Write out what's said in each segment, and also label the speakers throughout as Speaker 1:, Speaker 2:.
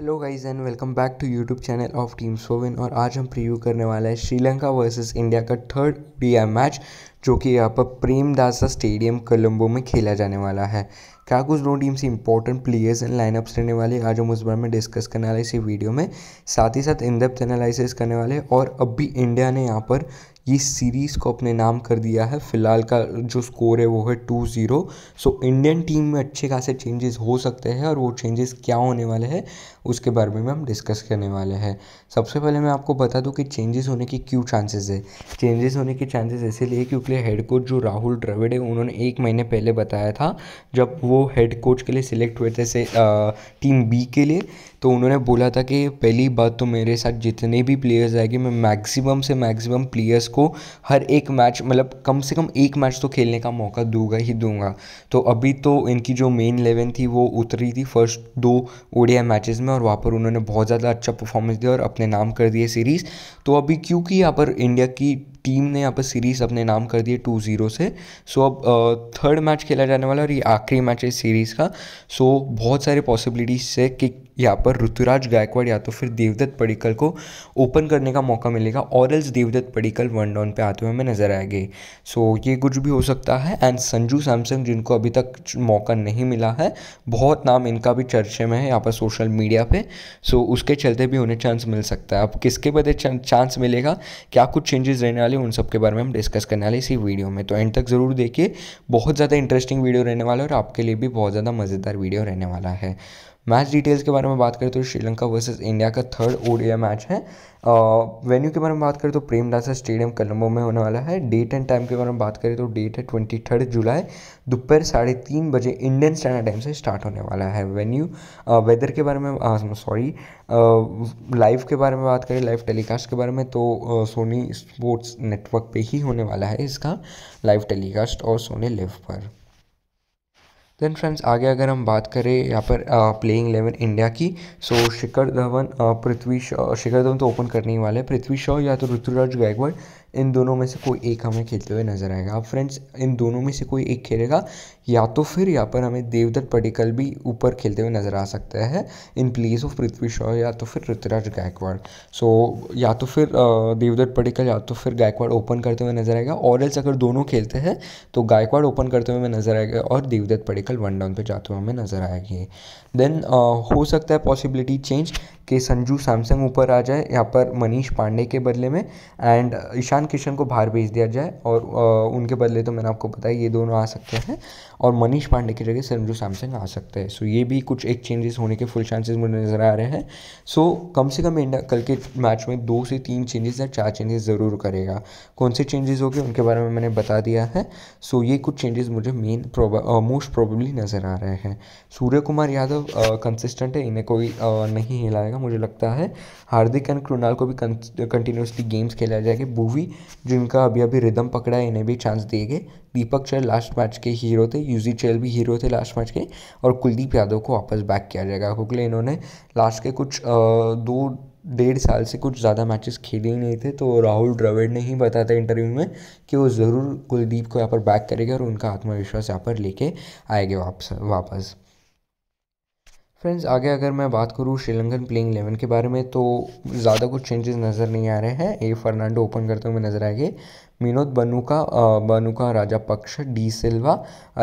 Speaker 1: hello guys and welcome back to YouTube channel of team सोविन और आज हम प्रीव्यू करने वाला है श्रीलंका वर्सेस इंडिया का थर्ड डी मैच जो कि यहाँ पर प्रेमदासा स्टेडियम कोलंबो में खेला जाने वाला है क्या कुछ दोनों टीम से इंपॉर्टेंट प्लेयर्स एंड लाइनअप्स रहने वाले आज हम उस बारे में डिस्कस करने वाले इसी वीडियो में साथ ही साथ इन डेप्थ एनालिसिस करने वाले और अब भी इंडिया ने यहाँ पर इस सीरीज़ को अपने नाम कर दिया है फ़िलहाल का जो स्कोर है वो है two zero so Indian team में अच्छे खासे चेंजेस हो सकते हैं और वो चेंजेस क्या होने वाले हैं उसके बारे में हम डिस्कस करने वाले हैं सबसे पहले मैं आपको बता दूं कि चेंजेस होने के क्यों चांसेस है चेंजेस होने के चांसेस लिए क्योंकि हेड कोच जो राहुल द्रविड़ है उन्होंने एक महीने पहले बताया था जब वो हेड कोच के लिए सिलेक्ट हुए थे से टीम बी के लिए तो उन्होंने बोला था कि पहली बात तो मेरे साथ जितने भी प्लेयर्स आएंगे मैं मैक्सिमम से मैक्सिमम प्लेयर्स को हर एक मैच मतलब कम से कम एक मैच तो खेलने का मौका दूंगा ही दूंगा तो अभी तो इनकी जो मेन इलेवन थी वो उतरी थी फर्स्ट दो ओडिया मैचेस में और वहाँ पर उन्होंने बहुत ज़्यादा अच्छा परफॉर्मेंस दिया और अपने नाम कर दिए सीरीज़ तो अभी क्योंकि यहाँ पर इंडिया की टीम ने यहाँ पर सीरीज़ अपने नाम कर दिए टू ज़ीरो से सो अब थर्ड मैच खेला जाने वाला और ये आखिरी मैच है सीरीज़ का सो बहुत सारे पॉसिबिलिटीज से कि यहाँ पर ऋतुराज गायकवाड़ या तो फिर देवदत्त पडिकल को ओपन करने का मौका मिलेगा और else Devdutt Padikkal one down पे आते हुए हमें नज़र आएंगे सो so, ये कुछ भी हो सकता है एंड संजू सैमसंग जिनको अभी तक मौका नहीं मिला है बहुत नाम इनका भी चर्चे में है यहाँ पर सोशल मीडिया पर सो so, उसके चलते भी उन्हें चांस मिल सकता है अब किसके बदले चांस मिलेगा क्या कुछ चेंजेस रहने वाले उन सबके बारे में हम डिस्कस करने वाले इसी वीडियो में तो एंड तक ज़रूर देखिए बहुत ज़्यादा इंटरेस्टिंग वीडियो रहने वाला है और आपके लिए भी बहुत ज़्यादा मज़ेदार वीडियो रहने वाला है मैच डिटेल्स के बारे में बात करें तो श्रीलंका वर्सेस इंडिया का थर्ड ओडिया मैच है वेन्यू के बारे में बात करें तो प्रेमदासा स्टेडियम कलम्बो में होने वाला है डेट एंड टाइम के बारे में बात करें तो डेट है ट्वेंटी थर्ड जुलाई दोपहर साढ़े तीन बजे इंडियन स्टैंडर्ड टाइम से स्टार्ट होने वाला है वेन्यू वेदर के बारे में सॉरी लाइव के बारे में बात करें लाइव टेलीकास्ट के बारे में तो सोनी स्पोर्ट्स नेटवर्क पे ही होने वाला है इसका लाइव टेलीकास्ट और सोनी लिव पर देन फ्रेंड्स आगे अगर हम बात करें यहाँ पर प्लेइंग इलेवन इंडिया की सो so, शिखर धवन पृथ्वी शॉ शिखर धवन तो ओपन करने ही वाले हैं पृथ्वी शॉ या तो ऋतुराज गायकवाड़ इन दोनों में से कोई एक हमें खेलते हुए नजर आएगा अब फ्रेंड्स इन दोनों में से कोई एक खेलेगा या तो फिर यहाँ पर हमें देवदत्त पडिकल भी ऊपर खेलते हुए नजर आ सकता है in place of Prithvi Shaw या तो फिर ऋतुराज गायकवाड़ सो या तो फिर देवदत्त पडिकल या तो फिर गायकवाड़ ओपन करते हुए नजर आएगा और एल्स अगर दोनों खेलते हैं तो गायकवाड़ ओपन करते हुए हमें नजर आएगा और देवदत्त पडिकल वन डाउन पर जाते हुए हमें नजर आएगी देन हो सकता है पॉसिबिलिटी चेंज कि संजू सैमसंग ऊपर आ जाए यहाँ पर मनीष पांडे के बदले में एंड uh, ईशान किशन को बाहर भेज दिया जाए और uh, उनके बदले तो मैंने आपको बताया ये दोनों आ सकते हैं और मनीष पांडे की जगह संजू सैमसंग आ सकते हैं सो ये भी कुछ एक चेंजेस होने के फुल चांसेस मुझे नज़र आ रहे हैं सो कम से कम इंडिया कल के मैच में दो से तीन चेंजेस या चार चेंजेस ज़रूर करेगा कौन से चेंजेस होंगे उनके बारे में मैंने बता दिया है सो ये कुछ चेंजेस मुझे मेन मोस्ट प्रोबेबली नज़र आ रहे हैं सूर्य कुमार यादव कंसिस्टेंट uh, है इन्हें कोई नहीं हिलाएगा मुझे लगता है हार्दिक एंड कृणाल को भी कंटिन्यूसली गेम्स खेला जाएगा भूवी जिनका अभी अभी रिदम पकड़ा है इन्हें भी चांस दिए गए दीपक चैल लास्ट मैच के हीरो थे यूजी चैल भी हीरो थे लास्ट मैच के और कुलदीप यादव को वापस बैक किया जाएगा क्योंकि इन्होंने लास्ट के कुछ दो डेढ़ साल से कुछ ज़्यादा मैचेस खेले ही नहीं थे तो राहुल द्रविड़ ने ही बताया था इंटरव्यू में कि वो ज़रूर कुलदीप को यहाँ पर बैक करेगा और उनका आत्मविश्वास यहाँ पर लेके आएंगे वापस वापस फ्रेंड्स आगे अगर मैं बात करूँ श्रीलंकन प्लेइंग इलेवन के बारे में तो ज़्यादा कुछ चेंजेस नज़र नहीं आ रहे हैं ए फर्नांडो ओपन करते हुए नज़र आएंगे मिनोद बनुका बनुका राजा पक्ष डी सिल्वा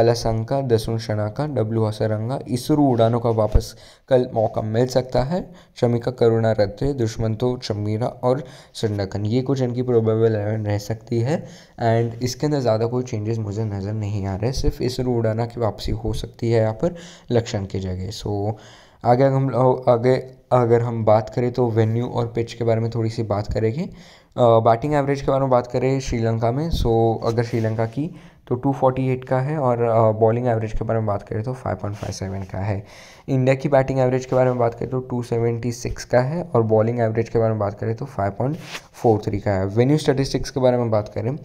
Speaker 1: अलसंका दसुन शनाका डब्ल्यू हसरंगा इसरू उड़ानों का वापस कल मौका मिल सकता है शमिका करुणा रत्रे दुष्मंतो चमीरा और संडकन ये कुछ इनकी प्रोबेबल एलेवन रह सकती है एंड इसके अंदर ज़्यादा कोई चेंजेस मुझे नज़र नहीं आ रहे सिर्फ इसरू उड़ाना की वापसी हो सकती है यहाँ पर लक्षण की जगह सो so, आगे अगर हम आगे अगर हम बात करें तो वेन्यू और पिच के बारे में थोड़ी सी बात करेंगे बैटिंग एवरेज के बारे में बात करें श्रीलंका में सो अगर श्रीलंका की तो 248 का है और बॉलिंग एवरेज के बारे में बात करें तो 5.57 का है इंडिया की बैटिंग एवरेज के बारे में बात करें तो 276 का है और बॉलिंग एवरेज के बारे में बात करें तो 5.43 का है वेन्यू स्टैटिस्टिक्स के बारे में बात करें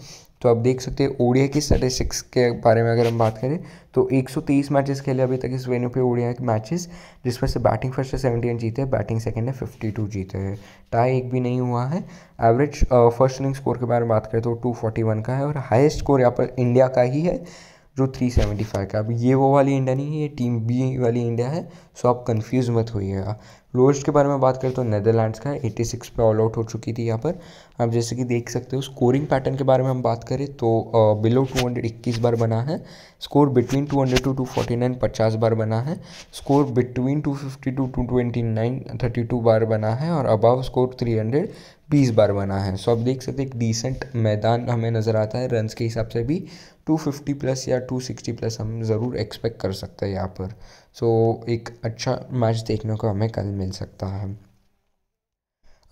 Speaker 1: तो आप देख सकते हैं ओडिया की स्टेटिस्टिक्स के बारे में अगर हम बात करें तो 130 मैचेस खेले अभी तक इस वेन्यू पे ओडिया के मैचेस जिसमें से बैटिंग फर्स्ट है सेवेंटी जीते हैं बैटिंग सेकंड है 52 जीते हैं टाई एक भी नहीं हुआ है एवरेज फर्स्ट इनिंग स्कोर के बारे में बात करें तो टू का है और हाइस्ट स्कोर यहाँ पर इंडिया का ही है जो फाइव का अब ये वो वाली इंडिया नहीं है ये टीम बी वाली इंडिया है सो आप कन्फ्यूज मत होइएगा लोएस्ट के बारे में बात करें तो नेदरलैंड्स का एट्टी 86 पे ऑल आउट हो चुकी थी यहाँ पर आप जैसे कि देख सकते हो स्कोरिंग पैटर्न के बारे में हम बात करें तो बिलो 221 बार बना है स्कोर बिटवीन 200 टू 249 पचास बार बना है score between 250 to thirty two बार बना है और अबव स्कोर 300 बीस बार बना है सो आप देख सकते हैं एक डिसेंट मैदान हमें नज़र आता है रन्स के हिसाब से भी 250 प्लस या 260 प्लस हम ज़रूर एक्सपेक्ट कर सकते हैं यहाँ पर सो एक अच्छा मैच देखने को हमें कल मिल सकता है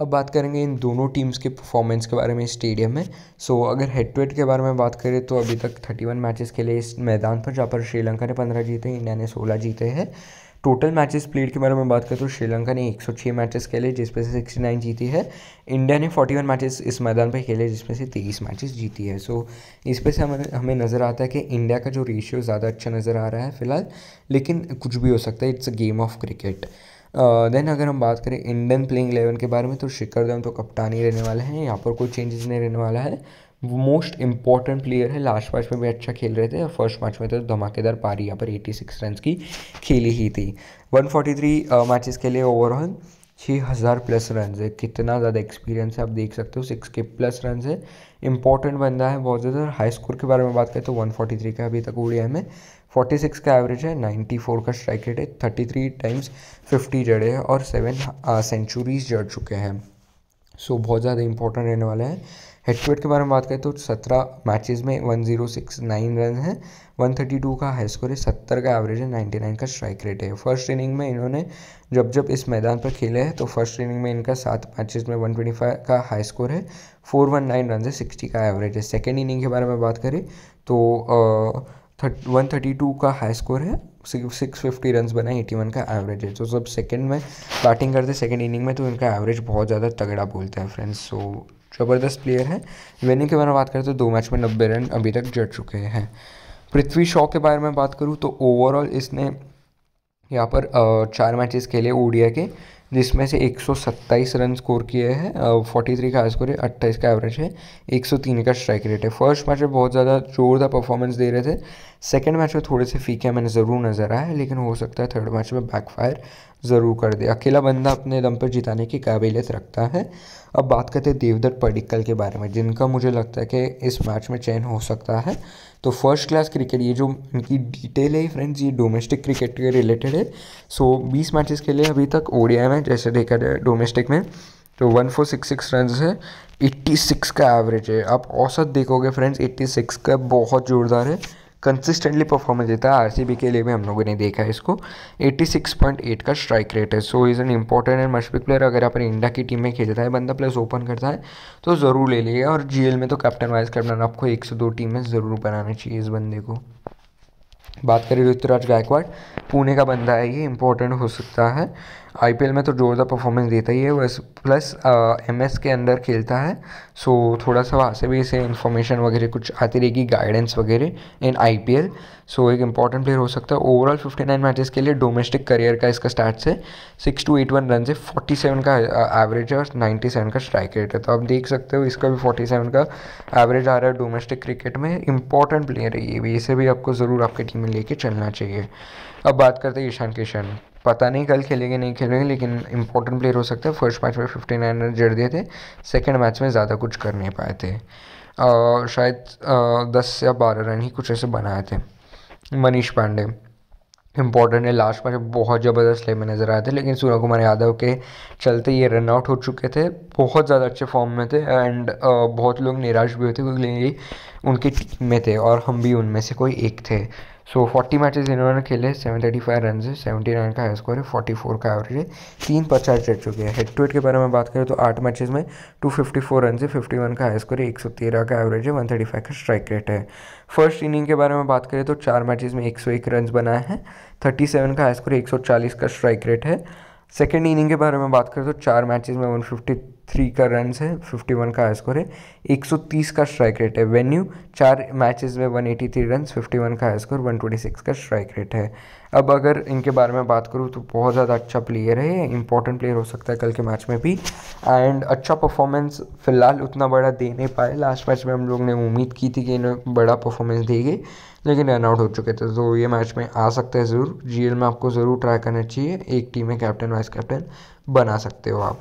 Speaker 1: अब बात करेंगे इन दोनों टीम्स के परफॉर्मेंस के बारे में स्टेडियम में सो so, अगर हेड टू हेड के बारे में बात करें तो अभी तक थर्टी वन मैचेस खेले इस मैदान पर जहाँ पर श्रीलंका ने पंद्रह जीते इंडिया ने सोलह जीते हैं टोटल मैचेस प्लेड के बारे में बात करें तो श्रीलंका ने 106 मैचेस खेले जिसमें से 69 जीती है इंडिया ने 41 मैचेस इस मैदान पर खेले जिसमें से 23 मैचेस जीती है सो so, इस पर से हमें हमें नज़र आता है कि इंडिया का जो रेशियो ज़्यादा अच्छा नज़र आ रहा है फिलहाल लेकिन कुछ भी हो सकता है it's a game of cricket then uh, अगर हम बात करें इंडियन प्लेइंग एलेवन के बारे में तो शिखर धवन तो कप्तान ही रहने वाला है यहाँ पर कोई चेंजेस नहीं रहने वाला है वो मोस्ट इंपॉर्टेंट प्लेयर है लास्ट मैच में भी अच्छा खेल रहे थे और फर्स्ट मैच में तो धमाकेदार पारी यहाँ पर 86 रन की खेली ही थी 143 मैचेस के लिए ओवरऑल छः हज़ार प्लस रन है कितना ज़्यादा एक्सपीरियंस है आप देख सकते हो सिक्स के प्लस रन है इंपॉर्टेंट बंदा है बहुत ज़्यादा हाई स्कोर के बारे में बात करें तो 143 का अभी तक उड़िया में 46 का एवरेज है 94 का स्ट्राइक रेट है 33 टाइम्स 50 जड़े हैं और सेवन सेंचुरीज जड़ चुके हैं सो बहुत ज़्यादा इंपॉर्टेंट रहने वाला है हेड टू हेड के बारे में बात करें तो सत्रह मैचेस में one zero six nine run है वन थर्टी टू का हाई स्कोर है सत्तर का एवरेज है नाइन्टी नाइन का स्ट्राइक रेट है फर्स्ट इनिंग में इन्होंने जब जब इस मैदान पर खेले हैं तो फर्स्ट इनिंग में इनका सात मैचेज में वन ट्वेंटी फाइव का हाई स्कोर है फोर वन नाइन रन है सिक्सटी का एवरेज है सेकेंड इनिंग के बारे में बात करें तो वन थर्टी टू का हाई स्कोर है सिक्स फिफ्टी रन बनाए एटी वन का एवरेज है तो जब सेकंड में बैटिंग करते सेकंड इनिंग में तो इनका एवरेज बहुत ज़्यादा तगड़ा बोलता है फ्रेंड्स सो ज़बरदस्त प्लेयर है विनिंग के बारे में बात करें तो दो मैच में नब्बे रन अभी तक जट चुके हैं पृथ्वी शॉ के बारे में बात करूँ तो ओवरऑल इसने यहाँ पर चार मैचेस खेले ओडिया के जिसमें से 127 रन स्कोर किए हैं 43 का स्कोर है अट्ठाईस का एवरेज है 103 का स्ट्राइक रेट है फर्स्ट मैच में बहुत ज़्यादा जोरदार परफॉर्मेंस दे रहे थे सेकेंड मैच में थोड़े से फीके मैंने ज़रूर नज़र आया लेकिन हो सकता है थर्ड मैच में बैकफायर ज़रूर कर दे अकेला बंदा अपने दम पर जिताने की काबिलियत रखता है अब बात करते हैं देवदत्त पडिक्कल के बारे में जिनका मुझे लगता है कि इस मैच में चयन हो सकता है तो फर्स्ट क्लास क्रिकेट ये जो इनकी डिटेल है फ्रेंड्स ये डोमेस्टिक क्रिकेट के रिलेटेड है सो बीस मैचेस के लिए अभी तक ओडीआई में जैसे देखा जाए डोमेस्टिक में तो one four six six run है एट्टी सिक्स का एवरेज है आप औसत देखोगे फ्रेंड्स एट्टी सिक्स का बहुत ज़ोरदार है कंसिस्टेंटली परफॉर्मेंस देता है आरसीबी के लिए भी हम लोगों ने देखा है इसको 86.8 का स्ट्राइक रेट है so is an important and must player अगर अपने इंडिया की टीम में खेलता है बंदा प्लस ओपन करता है तो ज़रूर ले लीजिएगा और जीएल में तो कैप्टन वाइस कैप्टन आपको एक से दो टीमें ज़रूर बनाना चाहिए इस बंदे को बात करें ऋतुराज गायकवाड़ पुणे का बंदा है ये इंपॉर्टेंट हो सकता है आईपीएल में तो जोरदार परफॉर्मेंस देता ही है वैस प्लस एमएस के अंदर खेलता है सो थोड़ा सा वहाँ से भी इसे इन्फॉर्मेशन वगैरह कुछ आती रहेगी गाइडेंस वगैरह इन आईपीएल सो एक इंपॉर्टेंट प्लेयर हो सकता है ओवरऑल 59 मैचेस के लिए डोमेस्टिक करियर का इसका स्टार्ट है six two eight one run से 47 का एवरेज है और 97 का स्ट्राइक रेट है तो आप देख सकते हो इसका भी 47 का एवरेज आ रहा है डोमेस्टिक क्रिकेट में इंपॉर्टेंट प्लेयर है ये भी इसे भी आपको ज़रूर आपके टीम में लेके चलना चाहिए अब बात करते हैं ईशान किशन पता नहीं कल खेलेंगे नहीं खेलेंगे लेकिन इंपॉर्टेंट प्लेयर हो सकता है फर्स्ट मैच में फिफ्टी नाइन रन जड़ दिए थे सेकेंड मैच में ज़्यादा कुछ कर नहीं पाए थे आ, शायद आ, दस या बारह रन ही कुछ ऐसे बनाए थे मनीष पांडे इम्पॉर्टेंट है लास्ट मैच बहुत ज़बरदस्त प्ले में नज़र आए थे लेकिन सूर्य कुमार यादव के चलते ये रन आउट हो चुके थे बहुत ज़्यादा अच्छे फॉर्म में थे एंड बहुत लोग निराश भी हुए थे क्योंकि उनकी टीम में थे और हम भी उनमें से कोई एक थे सो फोर्टी मैचेस इन्होंने खेले सेवन थर्टी फाइव रन है सेवेंटी नाइन का हाई स्कोर है फोर्टी फोर का एवरेज है तीन पचास चढ़ चुके हैं हेड टू हेड के बारे में बात करें तो आठ मैचेस में टू फिफ्टी फोर रन है फिफ्टी वन का हाई स्कोर है एक सौ तेरह का एवरेज है वन थर्टी फाइव का स्ट्राइक रेट है फर्स्ट इनिंग के बारे में बात करें तो चार मैचेज में एक सौ एक रन बनाए हैं थर्टी सेवन का हाई स्कोर एक सौ चालीस का स्ट्राइक रेट है सेकेंड इनिंग के बारे में बात करें तो चार मैचेज में वन फिफ्टी थ्री का रन है फिफ्टी वन का स्कोर है एक सौ तीस का स्ट्राइक रेट है वेन्यू चार मैचेस में one eighty three run fifty one का स्कोर वन ट्वेंटी सिक्स का स्ट्राइक रेट है अब अगर इनके बारे में बात करूँ तो बहुत ज़्यादा अच्छा प्लेयर है इंपॉर्टेंट प्लेयर हो सकता है कल के मैच में भी एंड अच्छा परफॉर्मेंस फ़िलहाल उतना बड़ा दे नहीं पाए लास्ट मैच में हम लोग ने उम्मीद की थी कि इन्हें बड़ा परफॉर्मेंस देंगे लेकिन रनआउट हो चुके थे तो ये मैच में आ सकते हैं ज़रूर जी में आपको ज़रूर ट्राई करना चाहिए एक टीम में कैप्टन वाइस कैप्टन बना सकते हो आप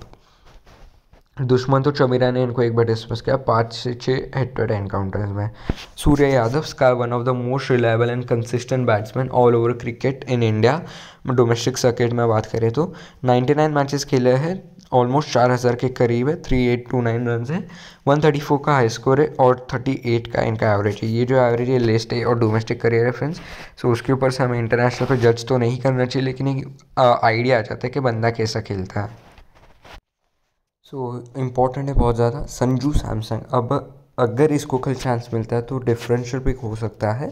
Speaker 1: दुश्मन तो चमीरा ने इनको एक बार डिस्पस किया पाँच से छः हेड टू हेड एनकाउंटर्स में सूर्य यादव स्का one of the most reliable and consistent batsman all over cricket in India domestic circuit में बात करें तो नाइन मैचेस खेले हैं ऑलमोस्ट चार हज़ार के करीब है three eight two nine run है वन थर्टी फोर का हाई स्कोर है और थर्टी एट का इनका एवरेज है ये जो एवरेज है लेस्ट है और डोमेस्टिक करियर है फ्रेंड्स सो उसके ऊपर से हमें इंटरनेशनल पर जज तो नहीं करना चाहिए लेकिन एक आइडिया आ जाता है कि बंदा कैसा खेलता है सो so, इम्पॉर्टेंट है बहुत ज़्यादा संजू सैमसंग अब अगर इसको कल चांस मिलता है तो डिफरेंशियल पिक हो सकता है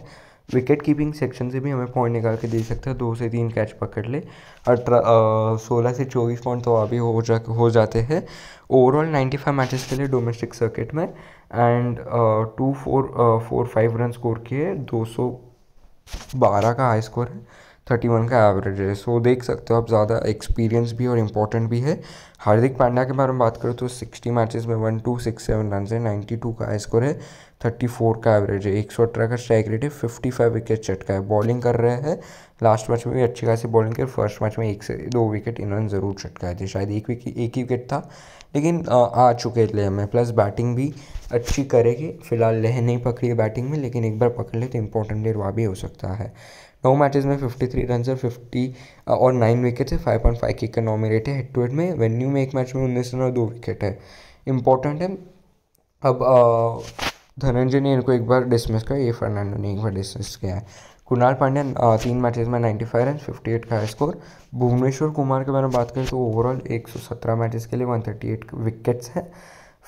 Speaker 1: विकेट कीपिंग सेक्शन से भी हमें पॉइंट निकाल के दे सकता है दो से तीन कैच पकड़ ले अठारह सोलह से चौबीस पॉइंट तो अभी हो जा हो जाते हैं ओवरऑल नाइन्टी फाइव मैचेस के लिए डोमेस्टिक सर्किट में and two four four five run score किए दो सौ बारह का हाई स्कोर है थर्टी वन का एवरेज है सो देख सकते हो आप ज़्यादा एक्सपीरियंस भी और इम्पोर्टेंट भी है हार्दिक पांड्या के बारे में बात करो तो सिक्सटी मैचेस में one two six seven run है नाइन्टी टू का स्कोर है थर्टी फोर का एवरेज है एक सौ अठारह का स्ट्राइक रेट है फिफ्टी फाइव विकेट चटका है बॉलिंग कर रहे हैं लास्ट मैच में भी अच्छी खासी बॉलिंग कर फर्स्ट मैच में एक से दो विकेट इन्होंने ज़रूर चटकाए थे शायद एक विकेट एक ही विकेट था लेकिन आ, आ चुके थे हमें प्लस बैटिंग भी अच्छी करेगी फिलहाल लह नहीं पकड़ी है बैटिंग में लेकिन एक बार पकड़ ले तो इम्पोर्टेंट निर्वाह भी हो सकता है नौ मैचेस में फिफ्टी थ्री रन और फिफ्टी uh, और नाइन विकेट है फाइव पॉइंट फाइव की इकोनॉमी रेट है हेड टू हेड में वेन्यू में एक मैच में उन्नीस रन और दो विकेट है इंपॉर्टेंट है अब uh, धनंजय ने इनको एक बार डिसमिस किया ये फर्नांडो ने एक बार डिसमिस किया है कुणाल पांड्या uh, तीन मैचेस में 95 रन फिफ्टी एट का स्कोर भुवनेश्वर कुमार के बारे में बात करें तो ओवरऑल 117 मैचेस के लिए 138 विकेट्स हैं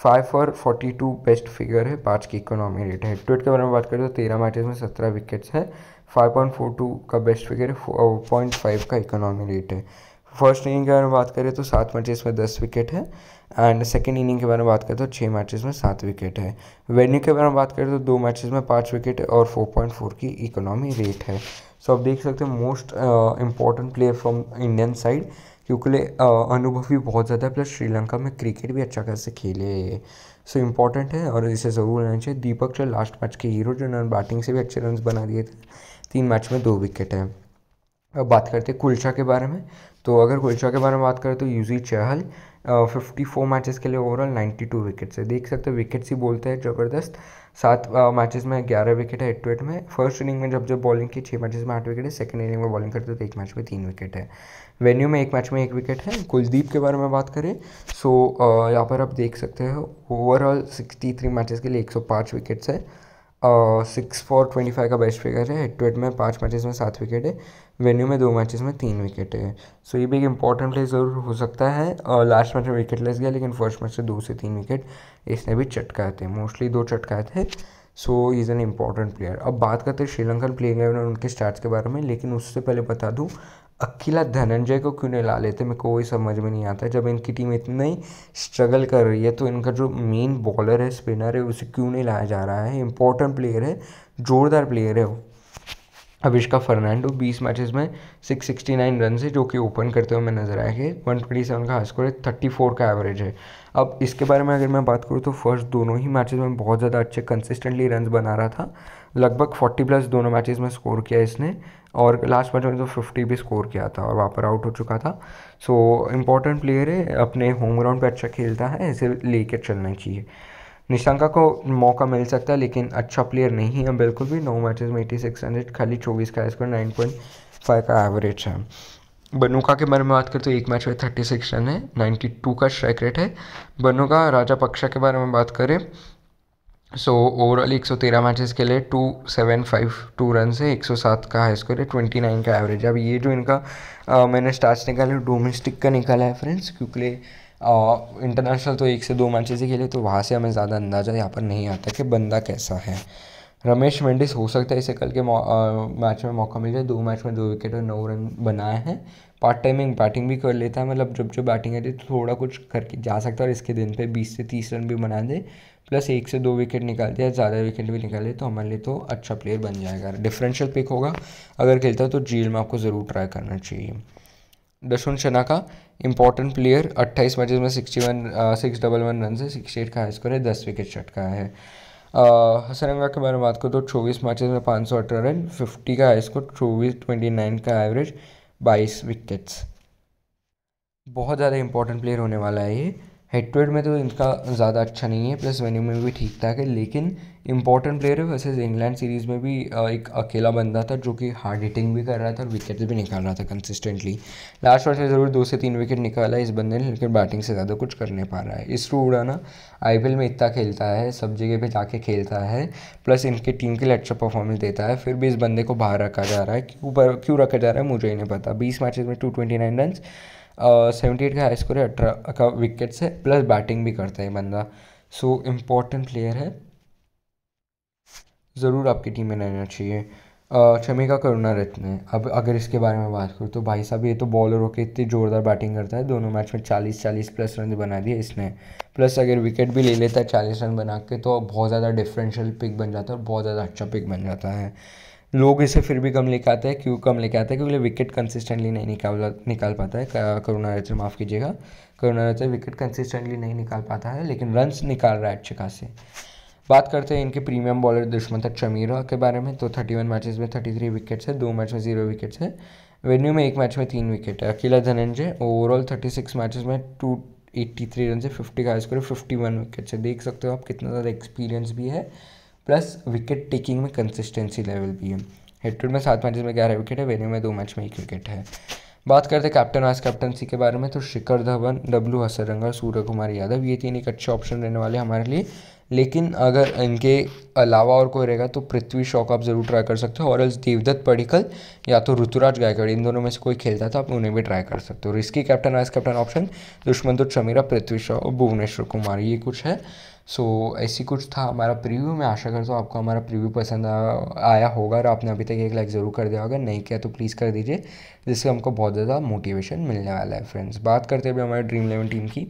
Speaker 1: five for forty two best figure है पाँच की इकोनॉमी रेट है ट्वेट के बारे में बात करें तो तेरह मैचेस में सत्रह विकेट्स है 5.42 का बेस्ट फिगर है पॉइंट फाइव का इकोनॉमी रेट है फर्स्ट इनिंग के बारे में बात करें तो सात मैचेस में दस विकेट है एंड सेकेंड इनिंग के बारे में बात करें तो छः मैचेस में सात विकेट है वेन्यू के बारे में बात करें तो दो मैचेस में पाँच विकेट और फोर पॉइंट फोर की इकोनॉमी रेट है सो so, आप देख सकते हैं most important player from Indian side क्योंकि अनुभव भी बहुत ज़्यादा है प्लस श्रीलंका में क्रिकेट भी अच्छा खासा खेले है सो so, इंपॉर्टेंट है और इसे ज़रूर लेना चाहिए दीपक जो लास्ट मैच के हीरो जो उन्होंने बैटिंग से भी अच्छे रन बना दिए थे तीन मैच में दो विकेट हैं अब बात करते हैं कुलचा के बारे में तो अगर कुलचा के बारे में बात करें तो Yuzi Chahal fifty four matches के लिए ओवरऑल नाइन्टी टू विकेट्स है देख सकते हो विकेट्स ही बोलते हैं ज़बरदस्त सात मैचेस में ग्यारह विकेट है एट टू एट में फर्स्ट इनिंग में जब जब बॉलिंग की छः मैचेस में आठ विकेट है सेकंड इनिंग में बॉलिंग करते तो एक मैच में तीन विकेट है वेन्यू में एक मैच में एक विकेट है कुलदीप के बारे में बात करें सो तो, यहाँ पर आप देख सकते हो ओवरऑल सिक्सटी थ्री मैचेस के लिए एक सौ पाँच विकेट्स है और सिक्स फोर ट्वेंटी फाइव का बेस्ट फिगर है हेड टू हेड में पाँच मैचेस में सात विकेट है वेन्यू में दो मैचेस में तीन विकेट है सो so, ये भी एक इंपॉर्टेंट प्लेस ज़रूर हो सकता है और लास्ट मैच में विकेट लेस गया लेकिन फर्स्ट मैच से दो से तीन विकेट इसने भी चटकाए थे मोस्टली दो चटकाए थे so is an important player अब बात करते हैं श्रीलंकन प्लेइंग एलेवन और उनके स्टार्ट के बारे में लेकिन उससे पहले बता दूँ अकेला धनंजय को क्यों नहीं ला लेते मेरे को समझ में नहीं आता जब इनकी टीम इतनी स्ट्रगल कर रही है तो इनका जो मेन बॉलर है स्पिनर है उसे क्यों नहीं लाया जा रहा है इंपॉर्टेंट प्लेयर है जोरदार प्लेयर है वो अविष्का फर्नांडो 20 मैचेस में 669 रन से जो कि ओपन करते हुए मैं नजर ट्वेंटी 127 का हाई स्कोर है 34 का एवरेज है अब इसके बारे में अगर मैं बात करूँ तो फर्स्ट दोनों ही मैचेस में बहुत ज़्यादा अच्छे कंसिस्टेंटली रन बना रहा था लगभग 40 प्लस दोनों मैचेस में स्कोर किया इसने और लास्ट मैच में तो फिफ्टी भी स्कोर किया था और वहाँ पर आउट हो चुका था सो इम्पॉर्टेंट प्लेयर है अपने होम ग्राउंड पे अच्छा खेलता है इसे ले कर चलना चाहिए निशंका को मौका मिल सकता है लेकिन अच्छा प्लेयर नहीं है बिल्कुल भी नौ मैचेस में एटी सिक्स हंड्रेड खाली चौबीस का स्कोर नाइन पॉइंट फाइव का एवरेज है बनुका के बारे में बात करें तो एक मैच में थर्टी सिक्स रन है नाइन्टी टू का स्ट्राइक रेट है बनुका राजा पक्षा के बारे में बात करें सो ओवरऑल 113 मैचेस खेले two seven five two run से 107 का हाई स्कोर है 29 का एवरेज अब ये जो इनका आ, मैंने स्टार्स निकाला है डोमेस्टिक का निकाला है फ्रेंड्स क्योंकि इंटरनेशनल तो एक से दो मैचेस ही खेले तो वहाँ से हमें ज़्यादा अंदाज़ा यहाँ पर नहीं आता कि बंदा कैसा है रमेश मेंडिस हो सकता है इसे कल के मैच में मौका मिल जाए दो मैच में दो विकेट और नौ रन बनाए हैं पार्ट टाइम बैटिंग भी कर लेता है मतलब जब जो बैटिंग है तो थोड़ा कुछ करके जा सकता है और इसके दिन पे बीस से तीस रन भी बना दे प्लस एक से दो विकेट निकाल दिया ज़्यादा विकेट भी निकाले तो हमारे लिए तो अच्छा प्लेयर बन जाएगा डिफरेंशियल पिक होगा अगर खेलता है तो जील में आपको ज़रूर ट्राई करना चाहिए दशवन शना का इंपॉर्टेंट प्लेयर अट्ठाईस मैचेज में sixty one six double one run से सिक्सटी एट का हाई स्कोर है दस विकेट चटका है हसरंगा के बारे में बात करो तो चौबीस मैचेज में पाँच सौ अठारह रन फिफ्टी का हाई स्कोर चौबीस ट्वेंटी नाइन का एवरेज बाईस विकेट्स बहुत ज़्यादा इंपॉर्टेंट प्लेयर होने वाला है ये हेड टू हेड में तो इनका ज़्यादा अच्छा नहीं है प्लस वेन्यू में भी ठीक ठाक है लेकिन इंपॉर्टेंट प्लेयर है वैसे इंग्लैंड सीरीज़ में भी एक अकेला बंदा था जो कि हार्ड हिटिंग भी कर रहा था और विकेट भी निकाल रहा था कंसिस्टेंटली लास्ट वर्ष में ज़रूर दो से तीन विकेट निकाला इस बंदे ने लेकिन बैटिंग से ज़्यादा कुछ कर नहीं पा रहा है रू उड़ाना आई में इतना खेलता है सब जगह पर जाके खेलता है प्लस इनके टीम के लिए अच्छा परफॉर्मेंस देता है फिर भी इस बंदे को बाहर रखा जा रहा है क्यों क्यों रखा जा रहा है मुझे ही नहीं पता बीस मैचेज में two twenty nine run seventy eight का हाई स्कोर है अठारह का विकेट से प्लस बैटिंग भी करता है बंदा सो इम्पोर्टेंट इम्पॉर्टेंट प्लेयर है ज़रूर आपकी टीम में रहना चाहिए चमिका करुणा रत्न अब अगर इसके बारे में बात करूँ तो भाई साहब ये तो बॉलर होकर इतनी ज़ोरदार बैटिंग करता है दोनों मैच में चालीस चालीस प्लस रन बना दिए इसने प्लस अगर विकेट भी ले लेता है चालीस रन बना के तो बहुत ज़्यादा डिफरेंशियल पिक बन जाता है और बहुत ज़्यादा अच्छा पिक बन जाता है लोग इसे फिर भी कम लेके आते हैं क्यों कम लेके आते हैं क्योंकि विकेट कंसिस्टेंटली नहीं निकाल निकाल पाता है करुणा रचर माफ़ कीजिएगा करुणा रचर विकेट कंसिस्टेंटली नहीं निकाल पाता है लेकिन रन्स निकाल रहा है अच्छे खासे बात करते हैं इनके प्रीमियम बॉलर दुश्मन चमीरा के बारे में तो थर्टी वन मैचेज में थर्टी थ्री विकेट्स है दो मैच में जीरो विकेट्स है वेन्यू में एक मैच में तीन विकेट है अकेला Dhananjaya overall thirty six matches में टू एट्टी थ्री रन से फिफ्टी का स्कोर फिफ्टी वन विकेट्स है देख सकते हो आप कितना ज़्यादा एक्सपीरियंस भी है प्लस विकेट टेकिंग में कंसिस्टेंसी लेवल भी है हेडटूड में सात मैचेस में ग्यारह विकेट है वेन्यू में दो मैच में एक विकेट है बात करते हैं कैप्टन वाइस कैप्टनसी के बारे में तो शिखर धवन डब्लू हसरंगा सूर्य कुमार यादव ये तीन एक अच्छे ऑप्शन रहने वाले हमारे लिए लेकिन अगर इनके अलावा और कोई रहेगा तो पृथ्वी शॉ को आप ज़रूर ट्राई कर सकते हो और एल्स देवदत्त पडिकल या तो ऋतुराज गायकवाड़ इन दोनों में से कोई खेलता था तो आप उन्हें भी ट्राई कर सकते हो risky captain vice captain option Dushmantha Chameera Prithvi Shaw और भुवनेश्वर कुमार ये कुछ है सो so, ऐसी कुछ था हमारा प्रीव्यू मैं आशा करता हूँ आपको हमारा प्रीव्यू पसंद आ, आया होगा और आपने अभी तक एक लाइक ज़रूर कर दिया होगा नहीं किया तो प्लीज़ कर दीजिए जिससे हमको बहुत ज़्यादा मोटिवेशन मिलने वाला है फ्रेंड्स बात करते हैं अभी हमारे ड्रीम इलेवन टीम की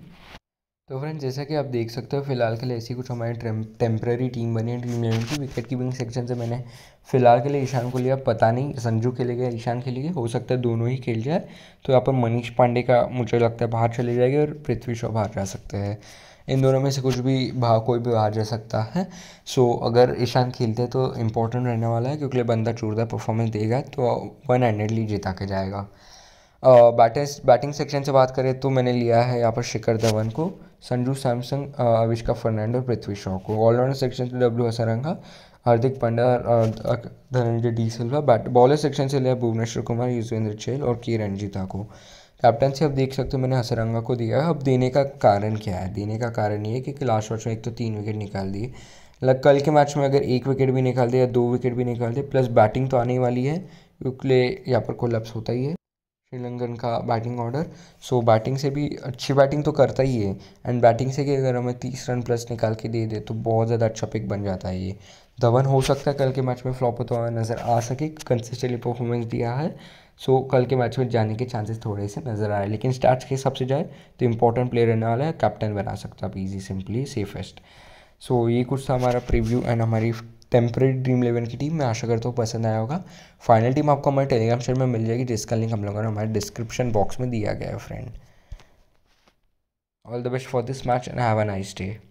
Speaker 1: तो फ्रेंड्स जैसा कि आप देख सकते हो फिलहाल के लिए ऐसी कुछ हमारी टेम्प्रेरी टीम बनी है ड्रीम इलेवन की विकेट कीपिंग सेक्शन से मैंने फिलहाल के लिए ईशान को लिया पता नहीं संजू के लिए गया ईशान के लिए हो सकता है दोनों ही खेल जाए तो यहाँ पर मनीष पांडे का मुझे लगता है बाहर चले जाएगी और पृथ्वी शॉ बाहर जा सकते हैं इन दोनों में से कुछ भी भाव कोई भी बाहर जा सकता है सो अगर ईशान खेलते हैं तो इम्पोर्टेंट रहने वाला है क्योंकि बंदा चूरदा परफॉर्मेंस देगा तो वन हैंडेडली जिता के जाएगा बैटर्स बैटिंग सेक्शन से बात करें तो मैंने लिया है यहाँ पर शिखर धवन को संजू सैमसंग अविष्का फर्नांडो और पृथ्वी शॉ को ऑलराउंडर सेक्शन से W Hasaranga Hardik Pandya Dhananjaya de Silva bat bowler section से लिया भुवनेश्वर कुमार युजवेंद्र चेल और के रंजीता को कैप्टनसी अब देख सकते हो मैंने हसरंगा को दिया है अब देने का कारण क्या है देने का कारण ये है कि, लास्ट मैच में एक तो तीन विकेट निकाल दिए लग कल के मैच में अगर एक विकेट भी निकाल दिया दो विकेट भी निकाल दे प्लस बैटिंग तो आने वाली है क्योंकि यहाँ पर कोलैप्स होता ही है श्रीलंकन का बैटिंग ऑर्डर सो बैटिंग से भी अच्छी बैटिंग तो करता ही है एंड बैटिंग से कि अगर हमें तीस रन प्लस निकाल के दे दे तो बहुत ज़्यादा अच्छा पिक बन जाता है ये धवन हो सकता है कल के मैच में फ्लॉप होता हुआ नज़र आ सके कंसिस्टेंटली परफॉर्मेंस दिया है सो so, कल के मैच में जाने के चांसेस थोड़े से नज़र आ रहे हैं लेकिन स्टार्ट के हिसाब से जाए तो इंपॉर्टेंट प्लेयर रहने वाला है कैप्टन बना सकते आप easy simply safest so so, ये कुछ था हमारा प्रीव्यू एंड हमारी टेम्प्रेरी ड्रीम इलेवन की टीम मैं आशा करता हूँ पसंद आया होगा फाइनल टीम आपको हमारे टेलीग्राम शेयर में मिल जाएगी जिसका लिंक हम लोगों ने हमारे डिस्क्रिप्शन बॉक्स में दिया गया है friend all the best for this match and have a nice day